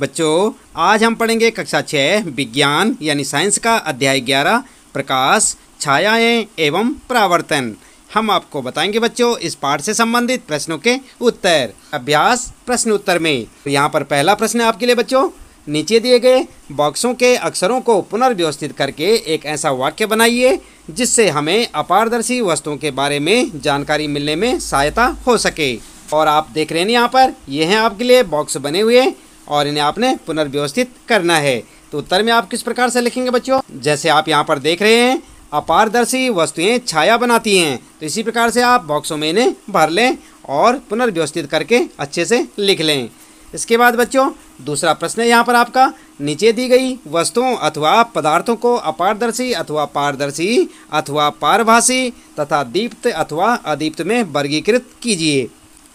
बच्चों आज हम पढ़ेंगे कक्षा छः विज्ञान यानी साइंस का अध्याय ग्यारह प्रकाश छायाएं एवं प्रावर्तन हम आपको बताएंगे बच्चों इस पाठ से संबंधित प्रश्नों के उत्तर अभ्यास प्रश्न उत्तर में तो यहाँ पर पहला प्रश्न आपके लिए बच्चों नीचे दिए गए बॉक्सों के अक्षरों को पुनर्व्यवस्थित करके एक ऐसा वाक्य बनाइए जिससे हमें अपारदर्शी वस्तुओं के बारे में जानकारी मिलने में सहायता हो सके और आप देख रहे हैं यहाँ पर ये हैं आपके लिए बॉक्स बने हुए और इन्हें आपने पुनर्व्यवस्थित करना है तो उत्तर में आप किस प्रकार से लिखेंगे बच्चों जैसे आप यहाँ पर देख रहे हैं अपारदर्शी वस्तुएं छाया बनाती हैं तो इसी प्रकार से आप बॉक्सों में इन्हें भर लें और पुनर्व्यवस्थित करके अच्छे से लिख लें इसके बाद बच्चों दूसरा प्रश्न है यहाँ पर आपका नीचे दी गई वस्तुओं अथवा पदार्थों को अपारदर्शी अथवा पारदर्शी अथवा पारभाषी तथा दीप्त अथवा अदीप्त में वर्गीकृत कीजिए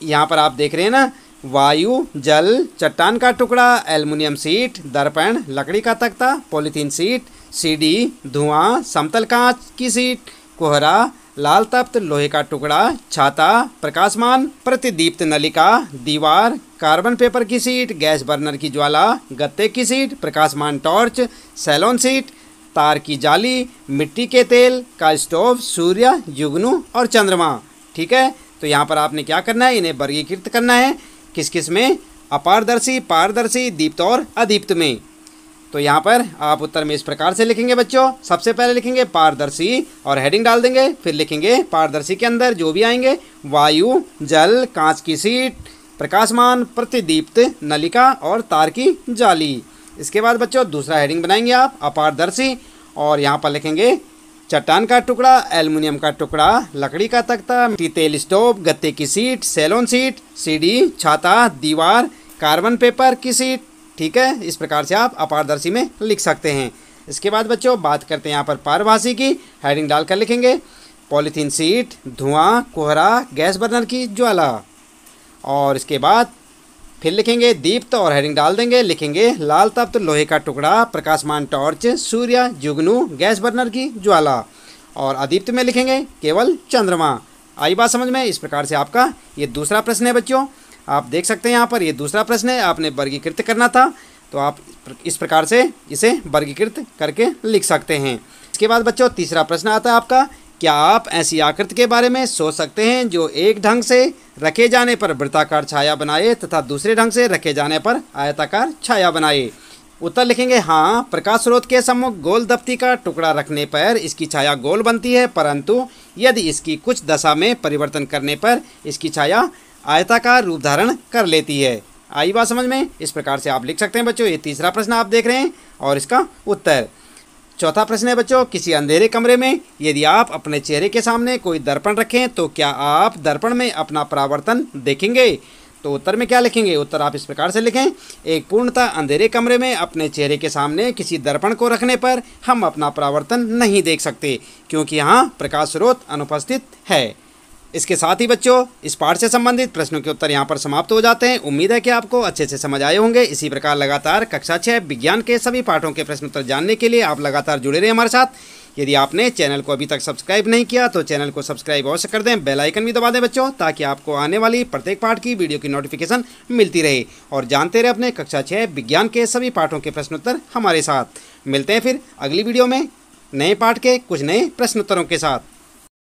यहाँ पर आप देख रहे हैं ना वायु जल चट्टान का टुकड़ा एल्युमिनियम सीट दर्पण लकड़ी का तख्ता पॉलीथीन सीट सीडी धुआं समतल कांच की सीट कोहरा लाल तप्त लोहे का टुकड़ा छाता प्रकाशमान प्रतिदीप्त नलिका दीवार कार्बन पेपर की सीट गैस बर्नर की ज्वाला गत्ते की सीट प्रकाशमान टॉर्च सैलोन सीट तार की जाली मिट्टी के तेल का स्टोव सूर्य युगनू और चंद्रमा ठीक है तो यहाँ पर आपने क्या करना है इन्हें वर्गीकृत करना है किस किस में अपारदर्शी पारदर्शी दीप्त और अदीप्त में तो यहाँ पर आप उत्तर में इस प्रकार से लिखेंगे बच्चों सबसे पहले लिखेंगे पारदर्शी और हेडिंग डाल देंगे फिर लिखेंगे पारदर्शी के अंदर जो भी आएंगे वायु जल कांच की सीट प्रकाशमान प्रतिदीप्त नलिका और तार की जाली इसके बाद बच्चों दूसरा हेडिंग बनाएंगे आप अपारदर्शी और यहाँ पर लिखेंगे चट्टान का टुकड़ा एल्युमिनियम का टुकड़ा लकड़ी का तख्ता तेल स्टोव गत्ते की सीट सेलोन सीट सीडी छाता दीवार कार्बन पेपर की सीट ठीक है इस प्रकार से आप अपारदर्शी में लिख सकते हैं इसके बाद बच्चों बात करते हैं यहाँ पर पारभाषी की हेडिंग डालकर लिखेंगे पॉलीथीन सीट धुआं कोहरा गैस बर्नर की ज्वाला और इसके बाद फिर लिखेंगे दीप तो और हेडिंग डाल देंगे लिखेंगे लाल तप्त तो लोहे का टुकड़ा प्रकाशमान टॉर्च सूर्य जुगनू गैस बर्नर की ज्वाला और अदीप्त में लिखेंगे केवल चंद्रमा आई बात समझ में इस प्रकार से आपका ये दूसरा प्रश्न है बच्चों आप देख सकते हैं यहाँ पर ये दूसरा प्रश्न है आपने वर्गीकृत करना था तो आप इस प्रकार से इसे वर्गीकृत करके लिख सकते हैं इसके बाद बच्चों तीसरा प्रश्न आता है आपका क्या आप ऐसी आकृति के बारे में सोच सकते हैं जो एक ढंग से रखे जाने पर वृत्ताकार छाया बनाए तथा दूसरे ढंग से रखे जाने पर आयताकार छाया बनाए उत्तर लिखेंगे हाँ प्रकाश स्रोत के सम्मुख गोल दफ्ती का टुकड़ा रखने पर इसकी छाया गोल बनती है परंतु यदि इसकी कुछ दशा में परिवर्तन करने पर इसकी छाया आयताकार रूप धारण कर लेती है आई बात समझ में इस प्रकार से आप लिख सकते हैं बच्चों ये तीसरा प्रश्न आप देख रहे हैं और इसका उत्तर चौथा प्रश्न है बच्चों किसी अंधेरे कमरे में यदि आप अपने चेहरे के सामने कोई दर्पण रखें तो क्या आप दर्पण में अपना परावर्तन देखेंगे तो उत्तर में क्या लिखेंगे उत्तर आप इस प्रकार से लिखें एक पूर्णतः अंधेरे कमरे में अपने चेहरे के सामने किसी दर्पण को रखने पर हम अपना परावर्तन नहीं देख सकते क्योंकि यहाँ प्रकाश स्रोत अनुपस्थित है इसके साथ ही बच्चों इस पाठ से संबंधित प्रश्नों के उत्तर यहाँ पर समाप्त हो जाते हैं उम्मीद है कि आपको अच्छे से समझ आए होंगे इसी प्रकार लगातार कक्षा छः विज्ञान के सभी पाठों के प्रश्न उत्तर जानने के लिए आप लगातार जुड़े रहे हमारे साथ यदि आपने चैनल को अभी तक सब्सक्राइब नहीं किया तो चैनल को सब्सक्राइब अवश्य कर दें बेल आइकन भी दबा दें बच्चों ताकि आपको आने वाली प्रत्येक पाठ की वीडियो की नोटिफिकेशन मिलती रहे और जानते रहे अपने कक्षा छः विज्ञान के सभी पाठों के प्रश्नोत्तर हमारे साथ मिलते हैं फिर अगली वीडियो में नए पाठ के कुछ नए प्रश्नोत्तरों के साथ